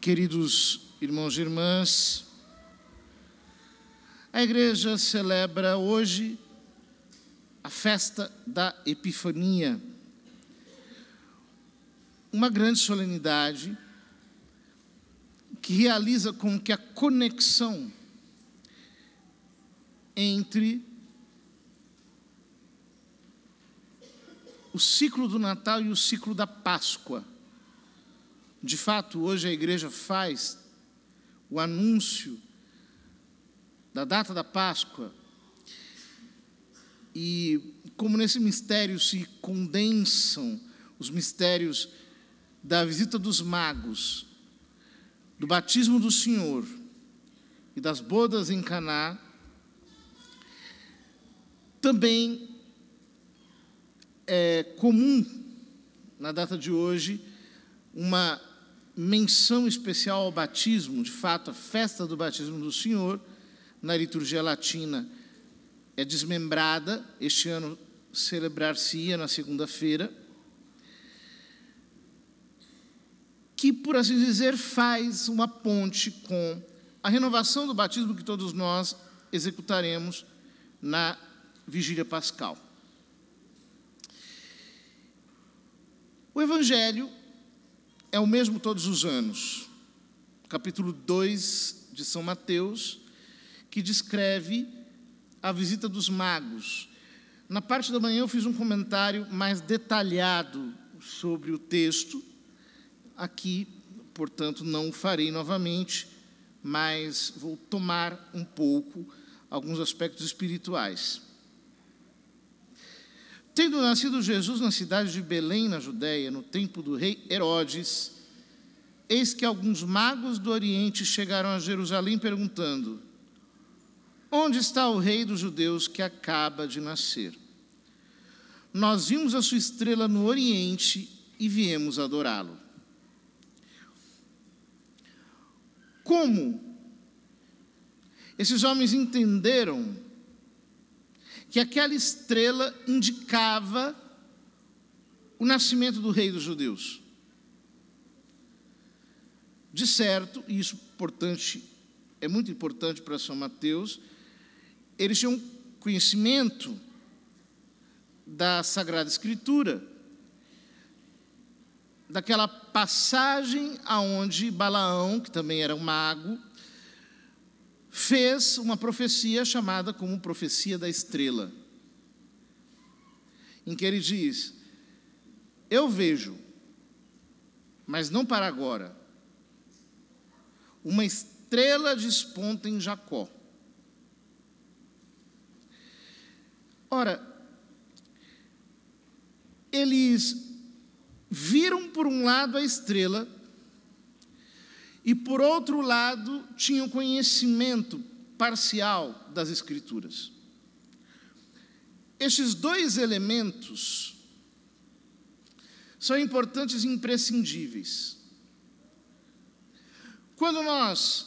Queridos irmãos e irmãs, a igreja celebra hoje a festa da Epifania, uma grande solenidade que realiza com que a conexão entre o ciclo do Natal e o ciclo da Páscoa de fato, hoje a igreja faz o anúncio da data da Páscoa e como nesse mistério se condensam os mistérios da visita dos magos, do batismo do Senhor e das bodas em Caná, também é comum na data de hoje uma menção especial ao batismo, de fato, a festa do batismo do Senhor, na liturgia latina é desmembrada, este ano celebrar-se-ia na segunda-feira, que, por assim dizer, faz uma ponte com a renovação do batismo que todos nós executaremos na vigília pascal. O Evangelho é o mesmo todos os anos. Capítulo 2 de São Mateus, que descreve a visita dos magos. Na parte da manhã eu fiz um comentário mais detalhado sobre o texto. Aqui, portanto, não o farei novamente, mas vou tomar um pouco alguns aspectos espirituais. Tendo nascido Jesus na cidade de Belém, na Judéia, no tempo do rei Herodes, eis que alguns magos do Oriente chegaram a Jerusalém perguntando: Onde está o rei dos judeus que acaba de nascer? Nós vimos a sua estrela no Oriente e viemos adorá-lo. Como esses homens entenderam que aquela estrela indicava o nascimento do rei dos judeus. De certo, e isso importante, é muito importante para São Mateus, eles tinham conhecimento da Sagrada Escritura, daquela passagem aonde Balaão, que também era um mago, fez uma profecia chamada como profecia da estrela, em que ele diz: Eu vejo, mas não para agora, uma estrela desponta em Jacó. Ora, eles viram por um lado a estrela e, por outro lado, tinham conhecimento parcial das Escrituras. Estes dois elementos são importantes e imprescindíveis. Quando nós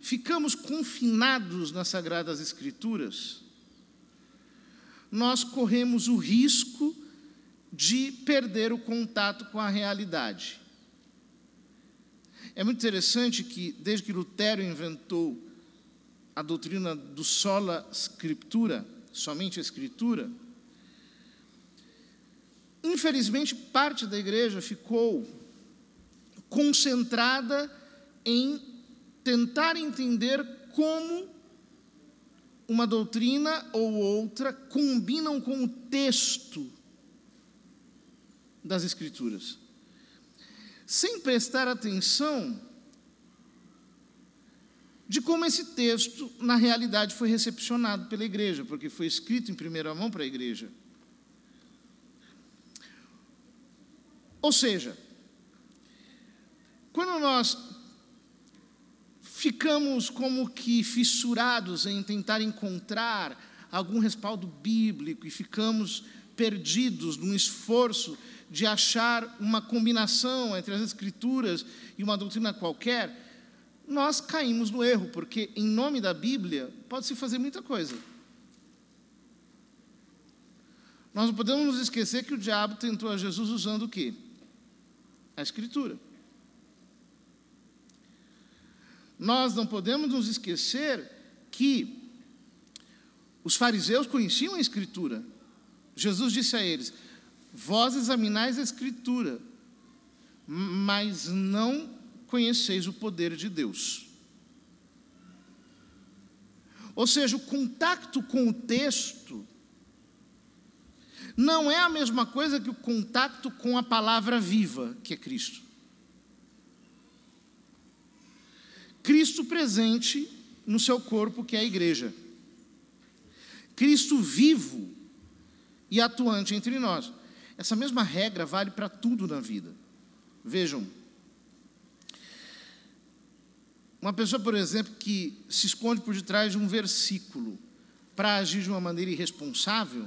ficamos confinados nas Sagradas Escrituras, nós corremos o risco de perder o contato com a realidade. É muito interessante que, desde que Lutero inventou a doutrina do sola scriptura, somente a escritura, infelizmente parte da igreja ficou concentrada em tentar entender como uma doutrina ou outra combinam com o texto das Escrituras sem prestar atenção de como esse texto, na realidade, foi recepcionado pela igreja, porque foi escrito em primeira mão para a igreja. Ou seja, quando nós ficamos como que fissurados em tentar encontrar algum respaldo bíblico e ficamos perdidos num esforço de achar uma combinação entre as Escrituras e uma doutrina qualquer, nós caímos no erro, porque em nome da Bíblia pode-se fazer muita coisa. Nós não podemos nos esquecer que o diabo tentou a Jesus usando o quê? A Escritura. Nós não podemos nos esquecer que os fariseus conheciam a Escritura. Jesus disse a eles: Vós examinais a Escritura, mas não conheceis o poder de Deus. Ou seja, o contato com o texto não é a mesma coisa que o contato com a palavra viva, que é Cristo. Cristo presente no seu corpo, que é a igreja. Cristo vivo e atuante entre nós. Essa mesma regra vale para tudo na vida. Vejam, uma pessoa, por exemplo, que se esconde por detrás de um versículo para agir de uma maneira irresponsável,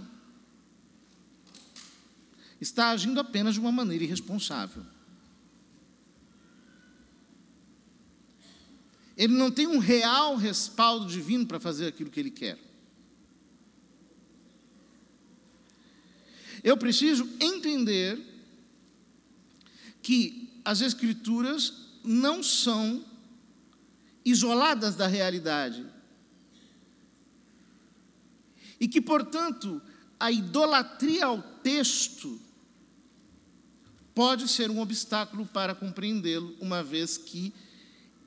está agindo apenas de uma maneira irresponsável. Ele não tem um real respaldo divino para fazer aquilo que ele quer. Eu preciso entender que as Escrituras não são isoladas da realidade. E que, portanto, a idolatria ao texto pode ser um obstáculo para compreendê-lo, uma vez que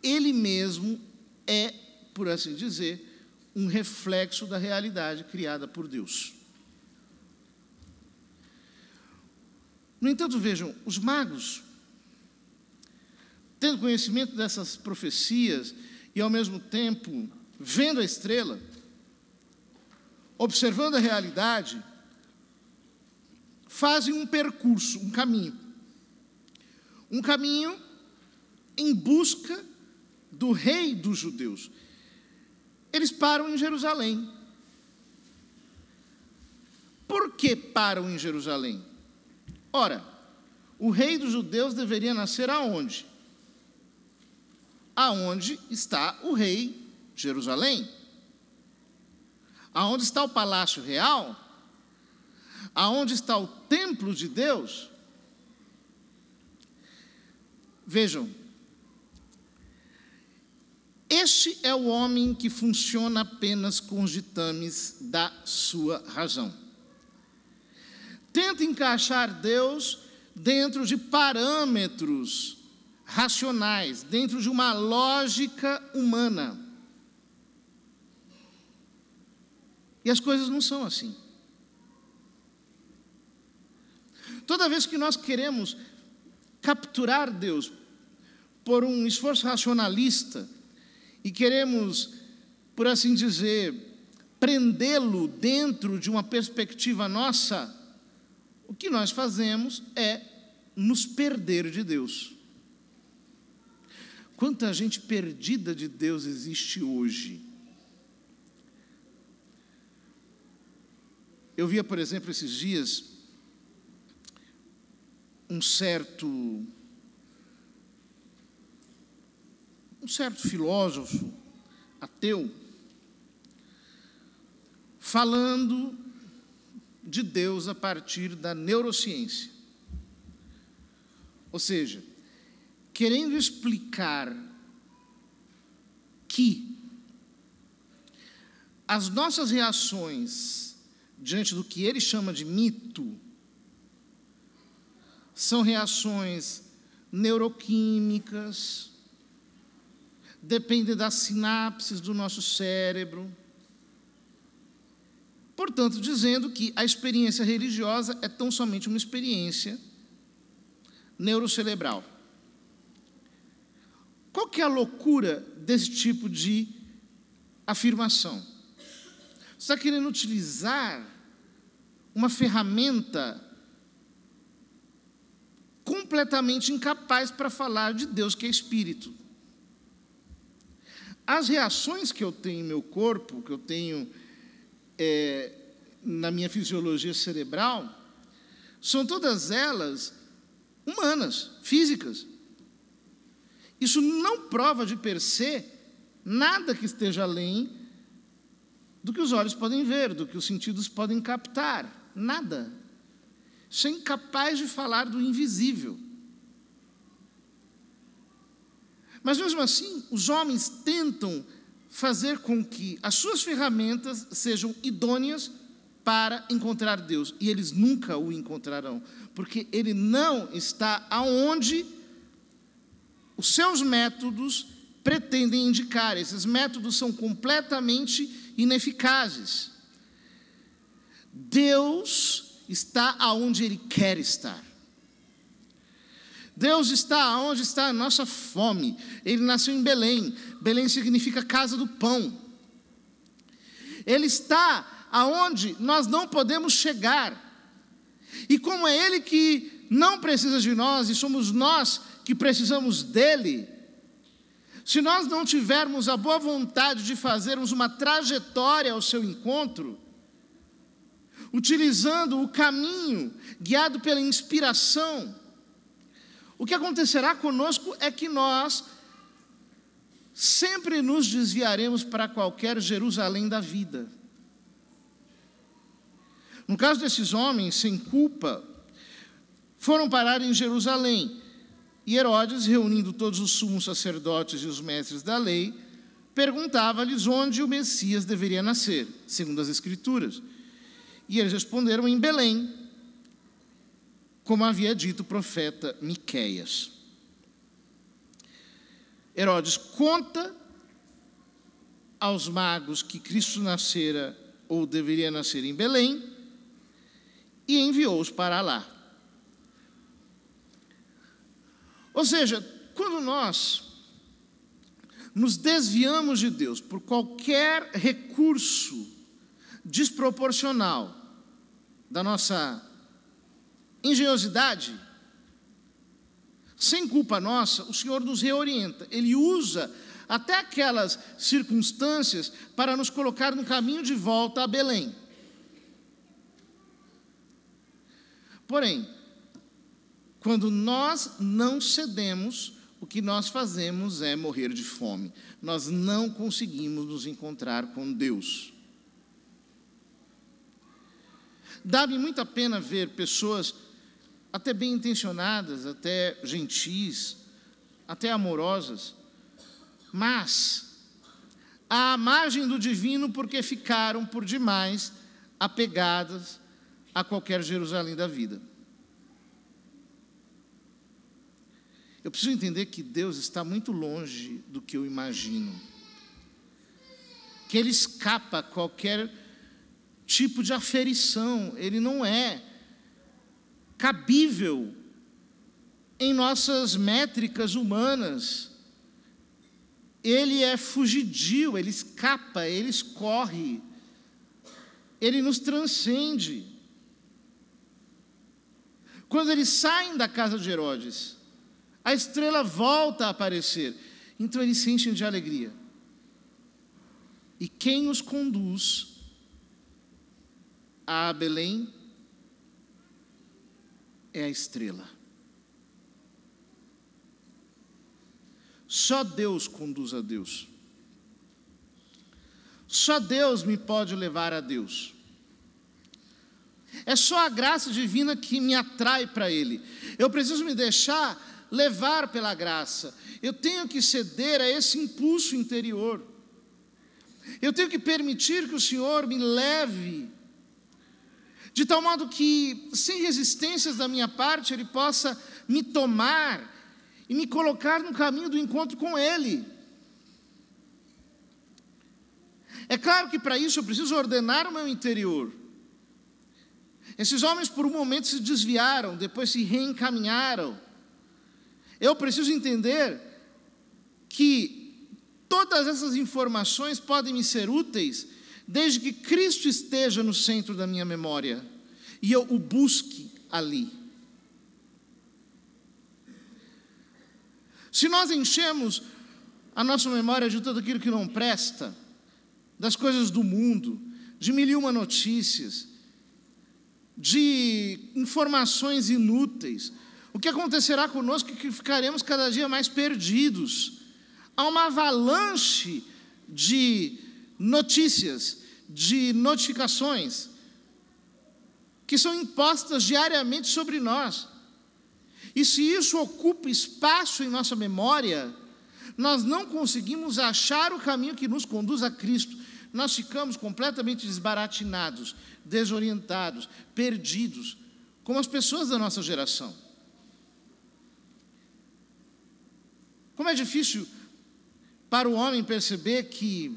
ele mesmo é, por assim dizer, um reflexo da realidade criada por Deus. No entanto, vejam, os magos, tendo conhecimento dessas profecias e ao mesmo tempo vendo a estrela, observando a realidade, fazem um percurso, um caminho. Um caminho em busca do rei dos judeus. Eles param em Jerusalém. Por que param em Jerusalém? Ora, o rei dos judeus deveria nascer aonde? Aonde está o rei Jerusalém? Aonde está o palácio real? Aonde está o templo de Deus? Vejam, este é o homem que funciona apenas com os ditames da sua razão tenta encaixar Deus dentro de parâmetros racionais, dentro de uma lógica humana. E as coisas não são assim. Toda vez que nós queremos capturar Deus por um esforço racionalista e queremos, por assim dizer, prendê-lo dentro de uma perspectiva nossa, o que nós fazemos é nos perder de Deus. Quanta gente perdida de Deus existe hoje. Eu via, por exemplo, esses dias, um certo. um certo filósofo ateu falando de Deus a partir da neurociência. Ou seja, querendo explicar que as nossas reações diante do que ele chama de mito são reações neuroquímicas, dependem das sinapses do nosso cérebro Portanto, dizendo que a experiência religiosa é tão somente uma experiência neurocerebral. Qual que é a loucura desse tipo de afirmação? Você está querendo utilizar uma ferramenta completamente incapaz para falar de Deus que é espírito. As reações que eu tenho em meu corpo, que eu tenho é, na minha fisiologia cerebral, são todas elas humanas, físicas. Isso não prova de per se nada que esteja além do que os olhos podem ver, do que os sentidos podem captar. Nada. Isso é incapaz de falar do invisível. Mas mesmo assim, os homens tentam fazer com que as suas ferramentas sejam idôneas para encontrar Deus. E eles nunca o encontrarão, porque ele não está aonde os seus métodos pretendem indicar. Esses métodos são completamente ineficazes. Deus está aonde ele quer estar. Deus está onde está a nossa fome. Ele nasceu em Belém. Belém significa casa do pão. Ele está aonde nós não podemos chegar. E como é Ele que não precisa de nós e somos nós que precisamos dele, se nós não tivermos a boa vontade de fazermos uma trajetória ao seu encontro, utilizando o caminho guiado pela inspiração, o que acontecerá conosco é que nós sempre nos desviaremos para qualquer Jerusalém da vida. No caso desses homens, sem culpa, foram parar em Jerusalém. E Herodes, reunindo todos os sumos sacerdotes e os mestres da lei, perguntava-lhes onde o Messias deveria nascer, segundo as Escrituras. E eles responderam: em Belém, como havia dito o profeta Miqueias. Herodes conta aos magos que Cristo nascera ou deveria nascer em Belém e enviou-os para lá. Ou seja, quando nós nos desviamos de Deus por qualquer recurso desproporcional da nossa engenhosidade, sem culpa nossa, o Senhor nos reorienta. Ele usa até aquelas circunstâncias para nos colocar no caminho de volta a Belém. Porém, quando nós não cedemos, o que nós fazemos é morrer de fome. Nós não conseguimos nos encontrar com Deus. Dá-me muita pena ver pessoas até bem intencionadas, até gentis, até amorosas, mas à margem do divino porque ficaram por demais apegadas a qualquer Jerusalém da vida. Eu preciso entender que Deus está muito longe do que eu imagino. Que Ele escapa qualquer tipo de aferição. Ele não é cabível em nossas métricas humanas. Ele é fugidio, ele escapa, ele escorre, ele nos transcende. Quando eles saem da casa de Herodes, a estrela volta a aparecer. Então eles se enchem de alegria. E quem os conduz a Belém é a estrela. Só Deus conduz a Deus. Só Deus me pode levar a Deus. É só a graça divina que me atrai para Ele. Eu preciso me deixar levar pela graça. Eu tenho que ceder a esse impulso interior. Eu tenho que permitir que o Senhor me leve de tal modo que, sem resistências da minha parte, Ele possa me tomar e me colocar no caminho do encontro com Ele. É claro que para isso eu preciso ordenar o meu interior. Esses homens, por um momento, se desviaram, depois se reencaminharam. Eu preciso entender que todas essas informações podem me ser úteis desde que Cristo esteja no centro da minha memória e eu o busque ali. Se nós enchemos a nossa memória de tudo aquilo que não presta, das coisas do mundo, de mil e uma notícias, de informações inúteis, o que acontecerá conosco é que ficaremos cada dia mais perdidos. Há uma avalanche de notícias, de notificações que são impostas diariamente sobre nós. E se isso ocupa espaço em nossa memória, nós não conseguimos achar o caminho que nos conduz a Cristo. Nós ficamos completamente desbaratinados, desorientados, perdidos, como as pessoas da nossa geração. Como é difícil para o homem perceber que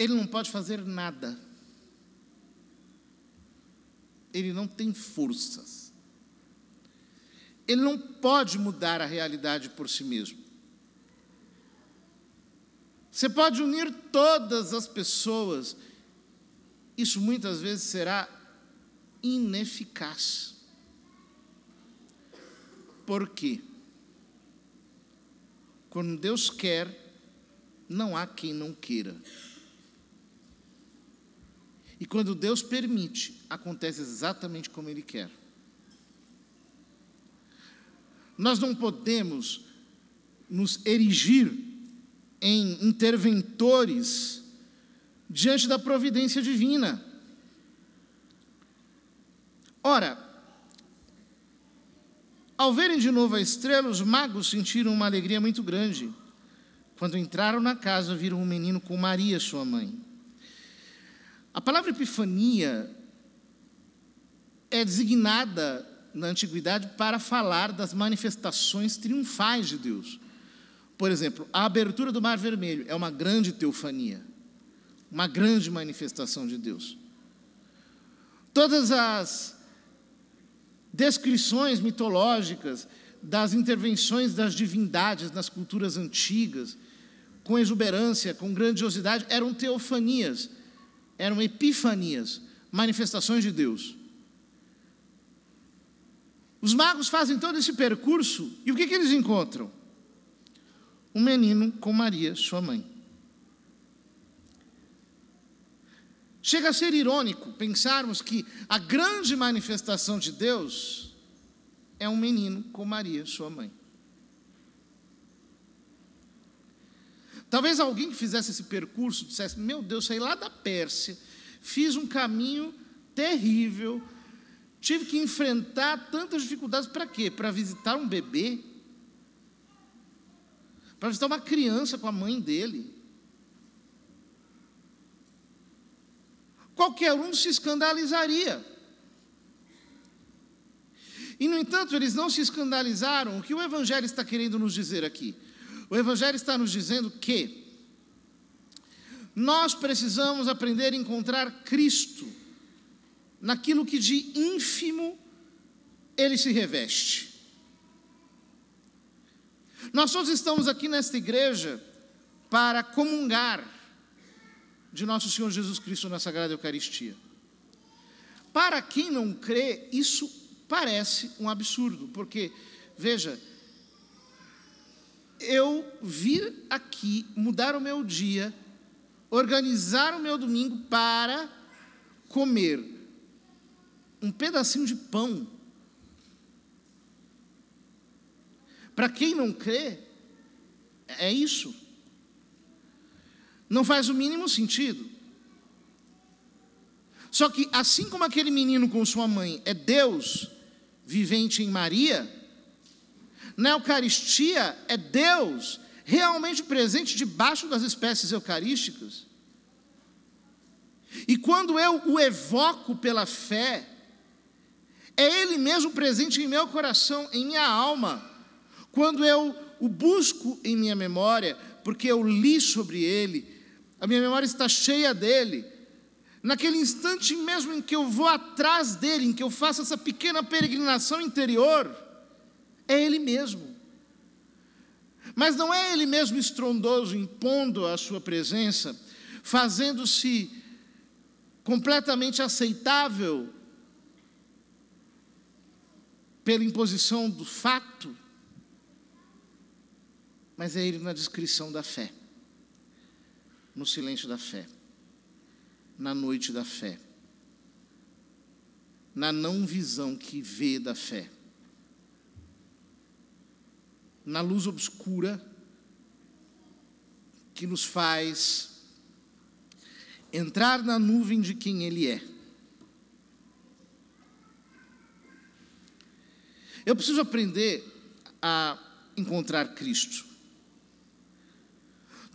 ele não pode fazer nada. Ele não tem forças. Ele não pode mudar a realidade por si mesmo. Você pode unir todas as pessoas, isso muitas vezes será ineficaz. Por quê? Quando Deus quer, não há quem não queira. E quando Deus permite, acontece exatamente como Ele quer. Nós não podemos nos erigir em interventores diante da providência divina. Ora, ao verem de novo a estrela, os magos sentiram uma alegria muito grande. Quando entraram na casa, viram um menino com Maria, sua mãe a palavra epifania é designada na antiguidade para falar das manifestações triunfais de Deus. Por exemplo, a abertura do Mar Vermelho é uma grande teofania, uma grande manifestação de Deus. Todas as descrições mitológicas das intervenções das divindades nas culturas antigas, com exuberância, com grandiosidade, eram teofanias eram epifanias, manifestações de Deus. Os magos fazem todo esse percurso e o que, que eles encontram? Um menino com Maria, sua mãe. Chega a ser irônico pensarmos que a grande manifestação de Deus é um menino com Maria, sua mãe. Talvez alguém que fizesse esse percurso dissesse: Meu Deus, saí lá da Pérsia, fiz um caminho terrível, tive que enfrentar tantas dificuldades para quê? Para visitar um bebê? Para visitar uma criança com a mãe dele? Qualquer um se escandalizaria. E, no entanto, eles não se escandalizaram. O que o Evangelho está querendo nos dizer aqui? O Evangelho está nos dizendo que nós precisamos aprender a encontrar Cristo naquilo que de ínfimo ele se reveste. Nós todos estamos aqui nesta igreja para comungar de nosso Senhor Jesus Cristo na Sagrada Eucaristia. Para quem não crê, isso parece um absurdo, porque, veja, eu vir aqui, mudar o meu dia, organizar o meu domingo para comer um pedacinho de pão. Para quem não crê, é isso. Não faz o mínimo sentido. Só que, assim como aquele menino com sua mãe é Deus vivente em Maria, na Eucaristia é Deus realmente presente debaixo das espécies eucarísticas. E quando eu o evoco pela fé, é Ele mesmo presente em meu coração, em minha alma. Quando eu o busco em minha memória, porque eu li sobre Ele, a minha memória está cheia dele. Naquele instante mesmo em que eu vou atrás dele, em que eu faço essa pequena peregrinação interior, é Ele mesmo. Mas não é Ele mesmo estrondoso, impondo a sua presença, fazendo-se completamente aceitável pela imposição do fato, mas é Ele na descrição da fé, no silêncio da fé, na noite da fé, na não visão que vê da fé na luz obscura que nos faz entrar na nuvem de quem Ele é. Eu preciso aprender a encontrar Cristo.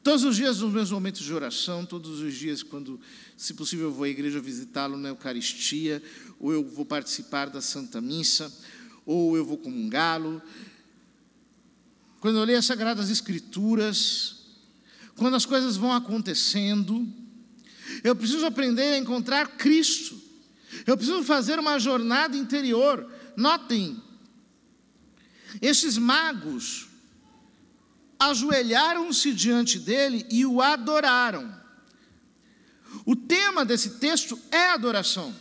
Todos os dias, nos meus momentos de oração, todos os dias, quando, se possível, eu vou à igreja visitá-lo na Eucaristia, ou eu vou participar da Santa Missa, ou eu vou comungá-lo, quando eu leio as Sagradas Escrituras, quando as coisas vão acontecendo, eu preciso aprender a encontrar Cristo, eu preciso fazer uma jornada interior. Notem, esses magos ajoelharam-se diante dele e o adoraram. O tema desse texto é adoração.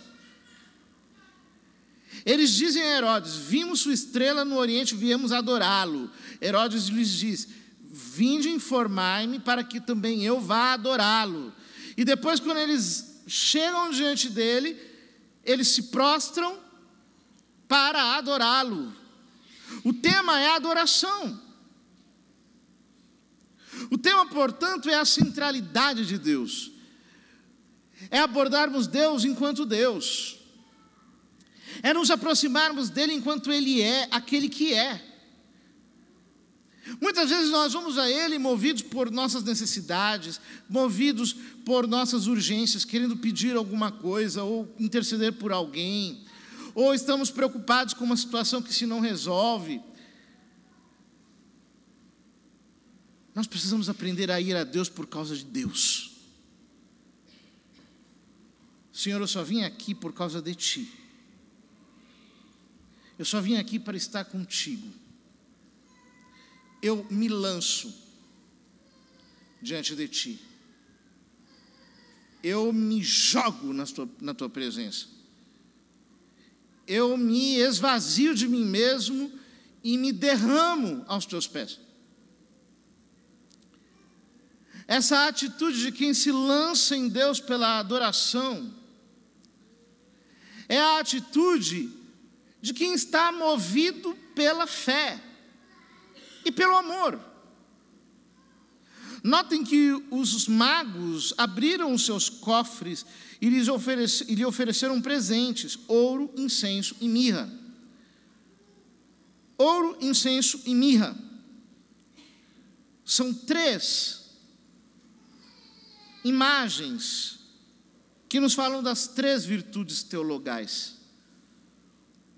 Eles dizem a Herodes: Vimos sua estrela no Oriente, viemos adorá-lo. Herodes lhes diz: Vinde informai-me para que também eu vá adorá-lo. E depois, quando eles chegam diante dele, eles se prostram para adorá-lo. O tema é adoração. O tema, portanto, é a centralidade de Deus. É abordarmos Deus enquanto Deus é nos aproximarmos dele enquanto ele é aquele que é. Muitas vezes nós vamos a ele movidos por nossas necessidades, movidos por nossas urgências, querendo pedir alguma coisa ou interceder por alguém, ou estamos preocupados com uma situação que se não resolve. Nós precisamos aprender a ir a Deus por causa de Deus. Senhor, eu só vim aqui por causa de Ti. Eu só vim aqui para estar contigo. Eu me lanço diante de ti. Eu me jogo na tua, na tua presença. Eu me esvazio de mim mesmo e me derramo aos teus pés. Essa atitude de quem se lança em Deus pela adoração é a atitude de quem está movido pela fé e pelo amor. Notem que os magos abriram os seus cofres e, lhes oferece, e lhe ofereceram presentes: ouro, incenso e mirra. Ouro, incenso e mirra. São três imagens que nos falam das três virtudes teologais.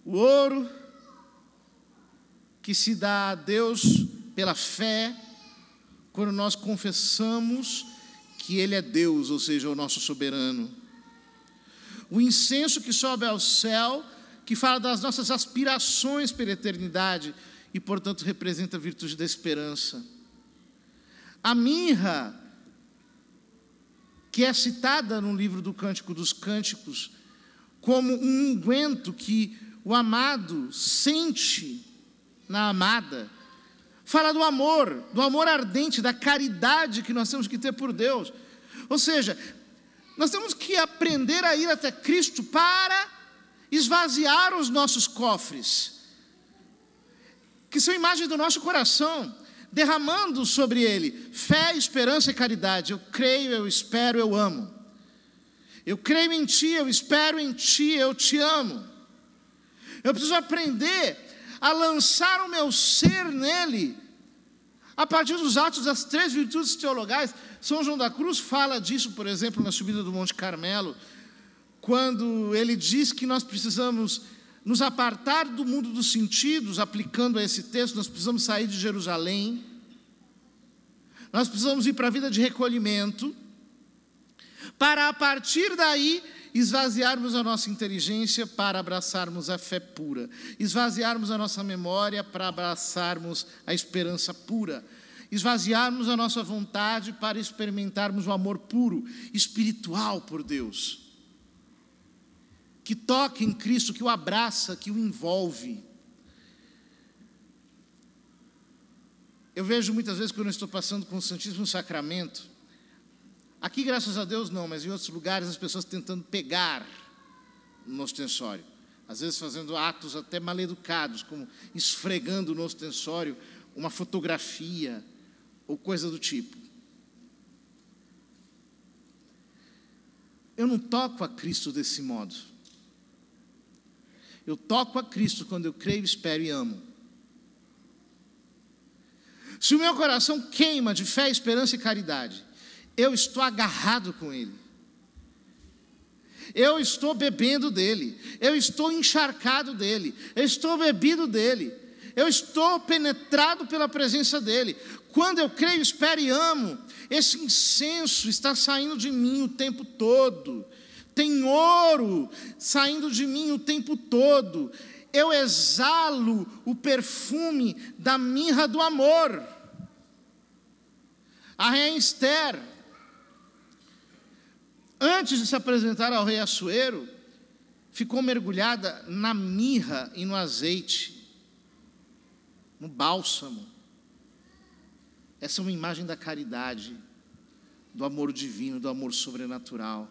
O ouro que se dá a Deus pela fé, quando nós confessamos que Ele é Deus, ou seja, o nosso soberano. O incenso que sobe ao céu, que fala das nossas aspirações pela eternidade e, portanto, representa a virtude da esperança. A mirra, que é citada no livro do Cântico dos Cânticos, como um unguento que o amado sente na amada. Fala do amor, do amor ardente, da caridade que nós temos que ter por Deus. Ou seja, nós temos que aprender a ir até Cristo para esvaziar os nossos cofres, que são imagens do nosso coração, derramando sobre ele fé, esperança e caridade. Eu creio, eu espero, eu amo. Eu creio em Ti, eu espero em Ti, eu te amo. Eu preciso aprender a lançar o meu ser nele. A partir dos atos das três virtudes teologais, São João da Cruz fala disso, por exemplo, na subida do Monte Carmelo, quando ele diz que nós precisamos nos apartar do mundo dos sentidos, aplicando a esse texto, nós precisamos sair de Jerusalém, nós precisamos ir para a vida de recolhimento, para a partir daí esvaziarmos a nossa inteligência para abraçarmos a fé pura, esvaziarmos a nossa memória para abraçarmos a esperança pura, esvaziarmos a nossa vontade para experimentarmos o amor puro, espiritual por Deus, que toca em Cristo, que o abraça, que o envolve. Eu vejo muitas vezes quando eu estou passando com o Santíssimo Sacramento, Aqui, graças a Deus, não, mas em outros lugares as pessoas tentando pegar no ostensório. Às vezes fazendo atos até mal educados, como esfregando no ostensório uma fotografia ou coisa do tipo. Eu não toco a Cristo desse modo. Eu toco a Cristo quando eu creio, espero e amo. Se o meu coração queima de fé, esperança e caridade, eu estou agarrado com Ele, eu estou bebendo dele, eu estou encharcado dele, eu estou bebido dele, eu estou penetrado pela presença dele. Quando eu creio, espero e amo, esse incenso está saindo de mim o tempo todo, tem ouro saindo de mim o tempo todo, eu exalo o perfume da mirra do amor. A rainha Esther, Antes de se apresentar ao rei Assuero, ficou mergulhada na mirra e no azeite, no bálsamo. Essa é uma imagem da caridade, do amor divino, do amor sobrenatural.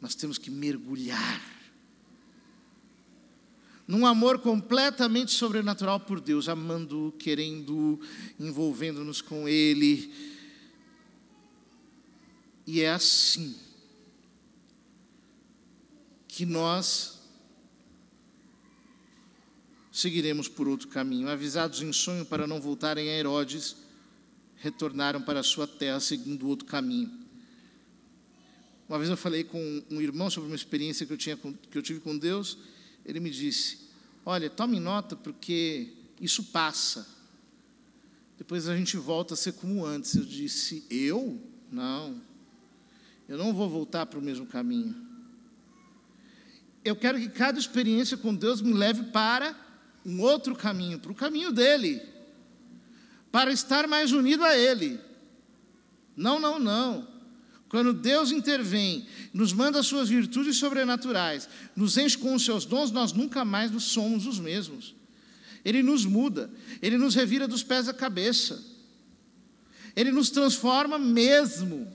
Nós temos que mergulhar num amor completamente sobrenatural por Deus, amando, querendo, envolvendo-nos com Ele e é assim que nós seguiremos por outro caminho. Avisados em sonho para não voltarem a Herodes, retornaram para sua terra seguindo outro caminho. Uma vez eu falei com um irmão sobre uma experiência que eu, tinha, que eu tive com Deus, ele me disse: Olha, tome nota porque isso passa. Depois a gente volta a ser como antes. Eu disse: Eu? Não. Eu não vou voltar para o mesmo caminho. Eu quero que cada experiência com Deus me leve para um outro caminho, para o caminho dele, para estar mais unido a ele. Não, não, não. Quando Deus intervém, nos manda as suas virtudes sobrenaturais, nos enche com os seus dons, nós nunca mais nos somos os mesmos. Ele nos muda, ele nos revira dos pés à cabeça. Ele nos transforma mesmo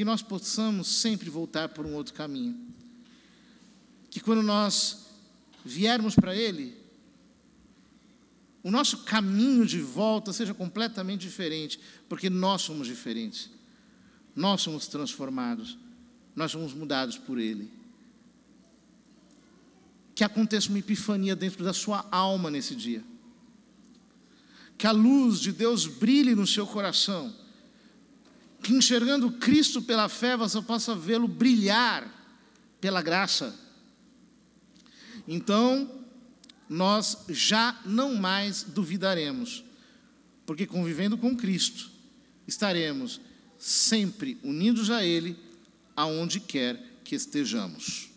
que nós possamos sempre voltar por um outro caminho. Que quando nós viermos para Ele, o nosso caminho de volta seja completamente diferente, porque nós somos diferentes. Nós somos transformados. Nós somos mudados por Ele. Que aconteça uma epifania dentro da sua alma nesse dia. Que a luz de Deus brilhe no seu coração que enxergando Cristo pela fé você possa vê-lo brilhar pela graça. Então, nós já não mais duvidaremos, porque convivendo com Cristo, estaremos sempre unidos a Ele, aonde quer que estejamos.